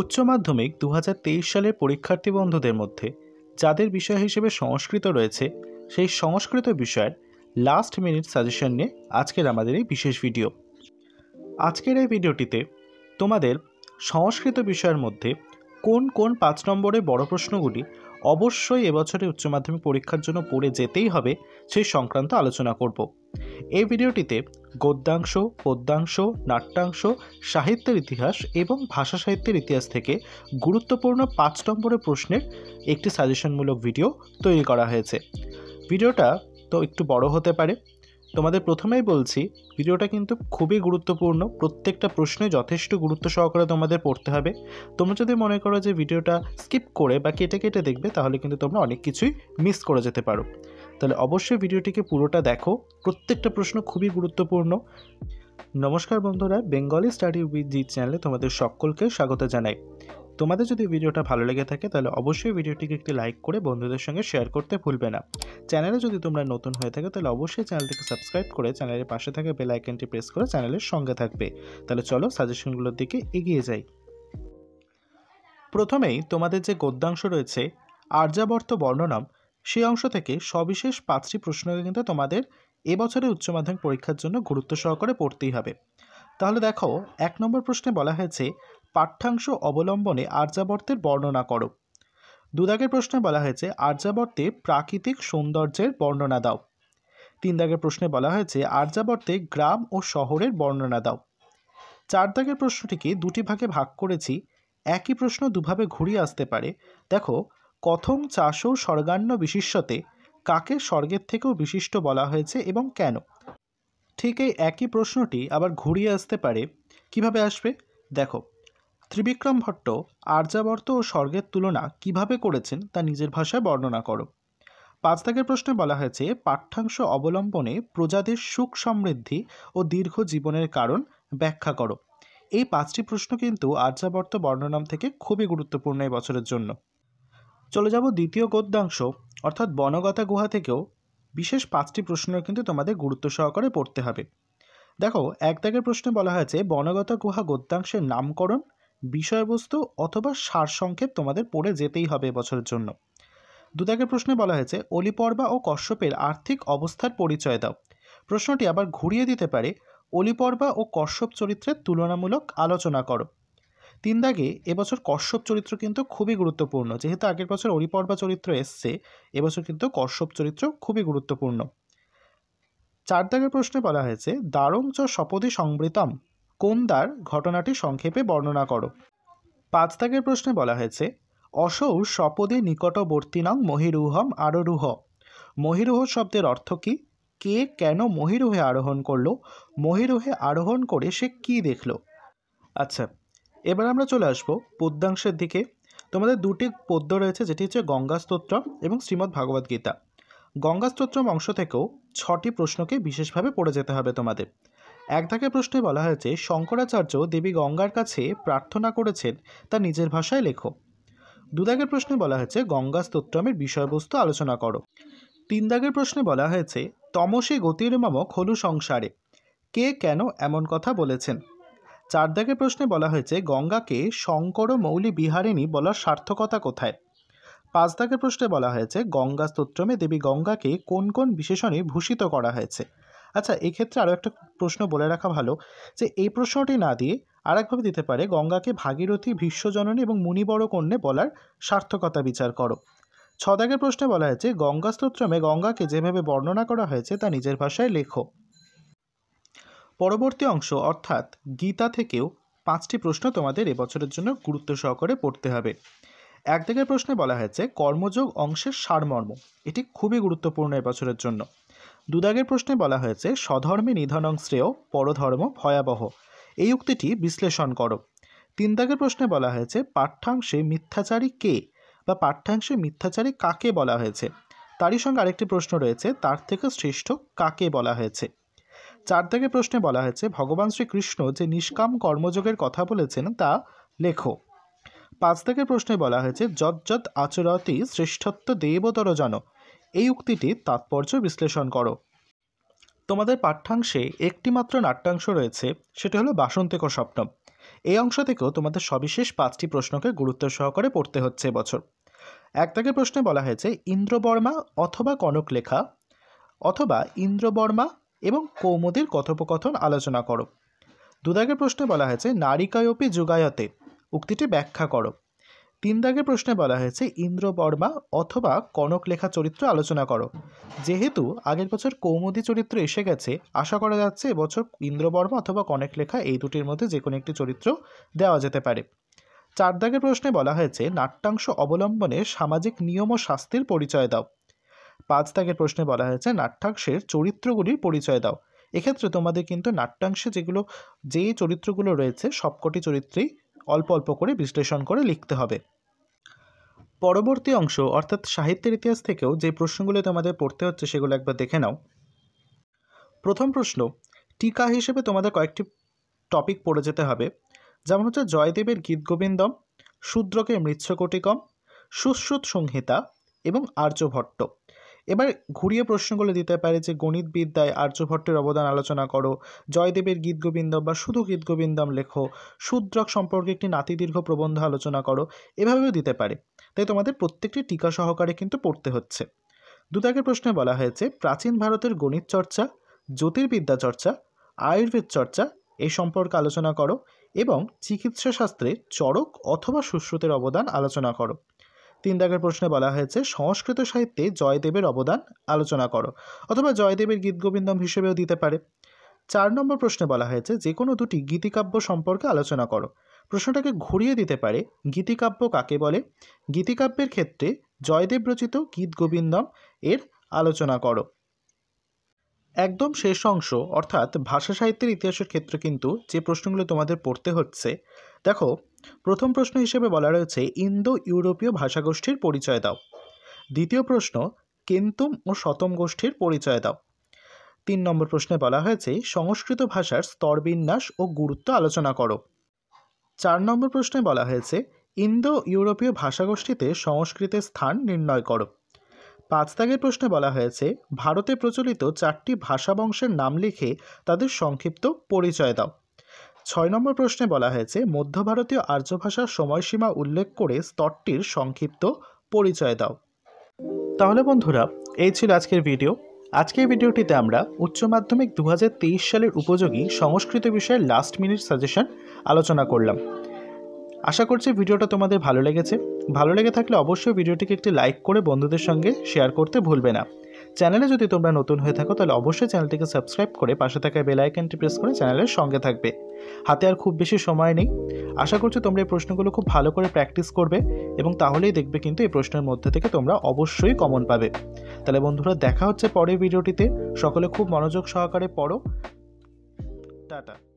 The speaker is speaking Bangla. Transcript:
উচ্চ মাধ্যমিক দু সালের পরীক্ষার্থী বন্ধুদের মধ্যে যাদের বিষয় হিসেবে সংস্কৃত রয়েছে সেই সংস্কৃত বিষয়ের লাস্ট মিনিট সাজেশন নিয়ে আজকের আমাদের এই বিশেষ ভিডিও আজকের এই ভিডিওটিতে তোমাদের সংস্কৃত বিষয়ের মধ্যে কোন কোন পাঁচ নম্বরে বড় প্রশ্নগুলি অবশ্যই এবছরে উচ্চ মাধ্যমিক পরীক্ষার জন্য পড়ে যেতেই হবে সেই সংক্রান্ত আলোচনা করব এই ভিডিওটিতে গদ্যাংশ পদ্যাংশ নাট্যাংশ সাহিত্যের ইতিহাস এবং ভাষা সাহিত্যের ইতিহাস থেকে গুরুত্বপূর্ণ পাঁচ নম্বরের প্রশ্নের একটি সাজেশনমূলক ভিডিও তৈরি করা হয়েছে ভিডিওটা তো একটু বড় হতে পারে তোমাদের প্রথমেই বলছি ভিডিওটা কিন্তু খুবই গুরুত্বপূর্ণ প্রত্যেকটা প্রশ্নে যথেষ্ট গুরুত্ব সহকারে তোমাদের পড়তে হবে তোমরা যদি মনে করো যে ভিডিওটা স্কিপ করে বা কেটে কেটে দেখবে তাহলে কিন্তু তোমরা অনেক কিছুই মিস করে যেতে পারো তাহলে অবশ্যই ভিডিওটিকে পুরোটা দেখো প্রত্যেকটা প্রশ্ন খুবই গুরুত্বপূর্ণ নমস্কার বন্ধুরা বেঙ্গলি স্টাডি উইথ জি চ্যানেলে তোমাদের সকলকে স্বাগত জানাই তোমাদের যদি ভিডিওটা ভালো লেগে থাকে তাহলে অবশ্যই ভিডিওটিকে একটি লাইক করে বন্ধুদের সঙ্গে শেয়ার করতে ভুলবে না চ্যানেলে যদি তোমরা নতুন হয়ে থাকো তাহলে অবশ্যই চ্যানেলটিকে সাবস্ক্রাইব করে চ্যানেলের পাশে থাকা বেল আইকনটি প্রেস করে চ্যানেলের সঙ্গে থাকবে তাহলে চলো সাজেশনগুলোর দিকে এগিয়ে যাই প্রথমেই তোমাদের যে গদ্যাংশ রয়েছে আর্যাবর্ত বর্ণনাম সেই অংশ থেকে সবিশেষ পাঁচটি প্রশ্নকে কিন্তু তোমাদের এবছরের উচ্চ মাধ্যমিক পরীক্ষার জন্য গুরুত্ব সহকারে পড়তেই হবে তাহলে দেখো এক নম্বর প্রশ্নে বলা হয়েছে পাঠ্যাংশ অবলম্বনে আর্যাবর্তের বর্ণনা করো দুদাগের প্রশ্নে বলা হয়েছে আর্যাবর্তে প্রাকৃতিক সৌন্দর্যের বর্ণনা দাও তিন দাগের প্রশ্নে বলা হয়েছে আর্যাবর্তে গ্রাম ও শহরের বর্ণনা দাও চার দাগের প্রশ্নটিকে দুটি ভাগে ভাগ করেছি একই প্রশ্ন দুভাবে ঘুরিয়ে আসতে পারে দেখো কথম চাষও স্বর্গান্ন বিশিষ্যতে কাকে স্বর্গের থেকেও বিশিষ্ট বলা হয়েছে এবং কেন ঠিক এই একই প্রশ্নটি আবার ঘুরিয়ে আসতে পারে কিভাবে আসবে দেখো ত্রিবিক্রম ভট্ট আর্যাবর্ত ও স্বর্গের তুলনা কিভাবে করেছেন তা নিজের ভাষায় বর্ণনা করো পাঁচ দাগের প্রশ্নে বলা হয়েছে পাঠ্যাংশ অবলম্বনে প্রজাদের সুখ সমৃদ্ধি ও দীর্ঘ জীবনের কারণ ব্যাখ্যা করো এই পাঁচটি প্রশ্ন কিন্তু আর্যাবর্ত বর্ণনাম থেকে খুবই গুরুত্বপূর্ণ এই বছরের জন্য চলে যাব দ্বিতীয় গদ্যাংশ অর্থাৎ বনগতা গুহা থেকেও বিশেষ পাঁচটি প্রশ্ন কিন্তু তোমাদের গুরুত্ব সহকারে পড়তে হবে দেখো এক দাগের প্রশ্নে বলা হয়েছে বনগত গুহা গদ্যাংশের নামকরণ বিষয়বস্তু অথবা সারসংক্ষেপ তোমাদের পড়ে যেতেই হবে এবছরের জন্য দুদাগের প্রশ্নে বলা হয়েছে অলিপর্বা ও কশ্যপের আর্থিক অবস্থার পরিচয় দাও প্রশ্নটি আবার ঘুরিয়ে দিতে পারে অলিপর্বা ও কশ্যপ চরিত্রের তুলনামূলক আলোচনা করো তিন দাগে এবছর কশ্যপ চরিত্র কিন্তু খুবই গুরুত্বপূর্ণ যেহেতু আগের বছর অরিপর্বা চরিত্র এসছে এবছর কিন্তু কশ্যপ চরিত্র খুবই গুরুত্বপূর্ণ চার দাগের প্রশ্নে বলা হয়েছে দারং চ সপদি সংবৃতম কোন দ্বার ঘটনাটি সংক্ষেপে বর্ণনা করো পাঁচ দাগের প্রশ্নে বলা হয়েছে অসৌ শপদে নিকটবর্তীনং মহিরুহম আরোরুহ মহিরুহ শব্দের অর্থ কী কে কেন মহিরুহে আরোহণ করলো মহিরুহে আরোহণ করে সে কি দেখল আচ্ছা এবার আমরা চলে আসব পদ্যাংশের দিকে তোমাদের দুটি পদ্য রয়েছে যেটি হচ্ছে গঙ্গা স্তোত্রম এবং শ্রীমৎ ভাগবত গীতা গঙ্গা স্তোত্রম অংশ থেকেও ছটি প্রশ্নকে বিশেষভাবে পড়ে যেতে হবে তোমাদের এক ধাকে প্রশ্নে বলা হয়েছে শঙ্করাচার্য দেবী গঙ্গার কাছে প্রার্থনা করেছেন তা নিজের ভাষায় লেখো দুদাগের প্রশ্নে বলা হয়েছে গঙ্গা স্তোত্রমের বিষয়বস্তু আলোচনা করো তিন দাগের প্রশ্নে বলা হয়েছে তমসে গতির মামক হলু সংসারে কে কেন এমন কথা বলেছেন চার দাগের প্রশ্নে বলা হয়েছে গঙ্গাকে শঙ্কর মৌলি বিহারিণী বলার সার্থকতা কোথায় পাঁচ দাগের প্রশ্নে বলা হয়েছে গঙ্গা স্তোত্রমে দেবী গঙ্গাকে কোন কোন বিশেষণে ভূষিত করা হয়েছে আচ্ছা এক্ষেত্রে আরও একটা প্রশ্ন বলে রাখা ভালো যে এই প্রশ্নটি না দিয়ে আরেকভাবে দিতে পারে গঙ্গাকে ভাগীরথী ভীষ্মজননী এবং মুনিবড় কন্যে বলার সার্থকতা বিচার করো ছদাগের প্রশ্নে বলা হয়েছে গঙ্গা স্তোত্রমে গঙ্গাকে যেভাবে বর্ণনা করা হয়েছে তা নিজের ভাষায় লেখো পরবর্তী অংশ অর্থাৎ গীতা থেকেও পাঁচটি প্রশ্ন তোমাদের এবছরের জন্য গুরুত্ব সহকারে পড়তে হবে এক দিকের প্রশ্নে বলা হয়েছে কর্মযোগ অংশের সারমর্ম এটি খুবই গুরুত্বপূর্ণ এবছরের জন্য দুদাগের প্রশ্নে বলা হয়েছে স্বধর্মে নিধনং শ্রেয় পরধর্ম ভয়াবহ এই উক্তিটি বিশ্লেষণ করো তিন দাগের প্রশ্নে বলা হয়েছে পাঠ্যাংশে মিথ্যাচারী কে বা পাঠ্যাংশে মিথ্যাচারী কাকে বলা হয়েছে তারই সঙ্গে আরেকটি প্রশ্ন রয়েছে তার থেকে শ্রেষ্ঠ কাকে বলা হয়েছে চার থেকে প্রশ্নে বলা হয়েছে ভগবান শ্রীকৃষ্ণ যে নিষ্কাম কর্মযোগের কথা বলেছেন তা লেখো পাঁচ থেকে প্রশ্নে বলা হয়েছে যজ্জত আচরতি শ্রেষ্ঠত্ব দেবতর জন এই উক্তিটির তাৎপর্য বিশ্লেষণ করো তোমাদের পাঠ্যাংশে একটিমাত্র নাট্যাংশ রয়েছে সেটি হলো বাসন্তিক স্বপ্ন এই অংশ থেকেও তোমাদের সবিশেষ পাঁচটি প্রশ্নকে গুরুত্ব সহকারে পড়তে হচ্ছে বছর এক থেকে প্রশ্নে বলা হয়েছে ইন্দ্রবর্মা অথবা কনক লেখা অথবা ইন্দ্রবর্মা এবং কৌমুদির কথোপকথন আলোচনা করো দাগের প্রশ্নে বলা হয়েছে নারিকায়পি যুগায়তে উক্তিটি ব্যাখ্যা করো তিন দাগের প্রশ্নে বলা হয়েছে ইন্দ্রবর্মা অথবা কনক লেখা চরিত্র আলোচনা করো যেহেতু আগের বছর কৌমুদি চরিত্র এসে গেছে আশা করা যাচ্ছে এবছর ইন্দ্রবর্মা অথবা কনক লেখা এই দুটির মধ্যে যে কোনো একটি চরিত্র দেওয়া যেতে পারে চার দাগের প্রশ্নে বলা হয়েছে নাট্যাংশ অবলম্বনে সামাজিক নিয়ম ও শাস্তির পরিচয় দাও পাঁচ দাগের প্রশ্নে বলা হয়েছে নাট্যাংশের চরিত্রগুলির পরিচয় দাও এক্ষেত্রে তোমাদের কিন্তু নাট্যাংশে যেগুলো যে চরিত্রগুলো রয়েছে সবকটি চরিত্রেই অল্প অল্প করে বিশ্লেষণ করে লিখতে হবে পরবর্তী অংশ অর্থাৎ সাহিত্যের ইতিহাস থেকেও যে প্রশ্নগুলো তোমাদের পড়তে হচ্ছে সেগুলো একবার দেখে নাও প্রথম প্রশ্ন টিকা হিসেবে তোমাদের কয়েকটি টপিক পড়ে যেতে হবে যেমন হচ্ছে জয়দেবের গীতগোবিন্দম শূদ্রকে মৃচ্ছকটিকম সুশ্রুত সংহিতা এবং আর্যভট্ট এবার ঘুরিয়ে প্রশ্নগুলো দিতে পারে যে গণিতবিদ্যায় আর্যভট্টের অবদান আলোচনা করো জয়দেবের গীতগোবিন্দম বা শুধু গীতগোবিন্দম লেখো শূদ্রক সম্পর্কে একটি নাতিদীর্ঘ প্রবন্ধ আলোচনা করো এভাবেও দিতে পারে তাই তোমাদের প্রত্যেকটি টিকা সহকারে কিন্তু পড়তে হচ্ছে দুদাকের প্রশ্নে বলা হয়েছে প্রাচীন ভারতের গণিত চর্চা জ্যোতির্বিদ্যা চর্চা আয়ুর্বেদ চর্চা এই সম্পর্কে আলোচনা করো এবং চিকিৎসাশাস্ত্রে চরক অথবা সুশ্রুতের অবদান আলোচনা করো তিন দাগের প্রশ্নে বলা হয়েছে সংস্কৃত সাহিত্যে জয়দেবের অবদান আলোচনা করো অথবা জয়দেবের গীতগোবিন্দম হিসেবেও দিতে পারে চার নম্বর প্রশ্নে বলা হয়েছে যে কোনো দুটি গীতিকাব্য সম্পর্কে আলোচনা করো প্রশ্নটাকে ঘুরিয়ে দিতে পারে গীতিকাব্য কাকে বলে গীতিকাব্যের ক্ষেত্রে জয়দেব রচিত গীত গোবিন্দম এর আলোচনা করো একদম শেষ অংশ অর্থাৎ ভাষা সাহিত্যের ইতিহাসের ক্ষেত্রে কিন্তু যে প্রশ্নগুলো তোমাদের পড়তে হচ্ছে দেখো প্রথম প্রশ্ন হিসেবে বলা রয়েছে ইন্দো ইউরোপীয় ভাষাগোষ্ঠীর পরিচয় দাও দ্বিতীয় প্রশ্ন কেন্তুম ও শতম গোষ্ঠীর পরিচয় দাও তিন নম্বর প্রশ্নে বলা হয়েছে সংস্কৃত ভাষার স্তরবিন্যাস ও গুরুত্ব আলোচনা করো চার নম্বর প্রশ্নে বলা হয়েছে ইন্দো ইউরোপীয় ভাষাগোষ্ঠীতে সংস্কৃতের স্থান নির্ণয় করো পাঁচ ত্যাগের প্রশ্নে বলা হয়েছে ভারতে প্রচলিত চারটি ভাষাবংশের নাম লিখে তাদের সংক্ষিপ্ত পরিচয় দাও ছয় নম্বর প্রশ্নে বলা হয়েছে মধ্য ভারতীয় আর্য ভাষার সময়সীমা উল্লেখ করে স্তরটির সংক্ষিপ্ত পরিচয় দাও তাহলে বন্ধুরা এই ছিল আজকের ভিডিও আজকের ভিডিওটিতে আমরা উচ্চ মাধ্যমিক দু সালের উপযোগী সংস্কৃত বিষয়ের লাস্ট মিনিট সাজেশন আলোচনা করলাম আশা করছি ভিডিওটা তোমাদের ভালো লেগেছে ভালো লেগে থাকলে অবশ্যই ভিডিওটিকে একটি লাইক করে বন্ধুদের সঙ্গে শেয়ার করতে ভুলবে না চ্যানেলে যদি তোমরা নতুন হয়ে থাকো তাহলে অবশ্যই চ্যানেলটিকে সাবস্ক্রাইব করে পাশে থাকা বেল আইকনটি প্রেস করে চ্যানেলের সঙ্গে থাকবে হাতে আর খুব বেশি সময় নেই আশা করছি তোমরা এই প্রশ্নগুলো খুব ভালো করে প্র্যাকটিস করবে এবং তাহলেই দেখবে কিন্তু এই প্রশ্নের মধ্যে থেকে তোমরা অবশ্যই কমন পাবে তাহলে বন্ধুরা দেখা হচ্ছে পরের ভিডিওটিতে সকলে খুব মনোযোগ সহকারে পড়ো টাটা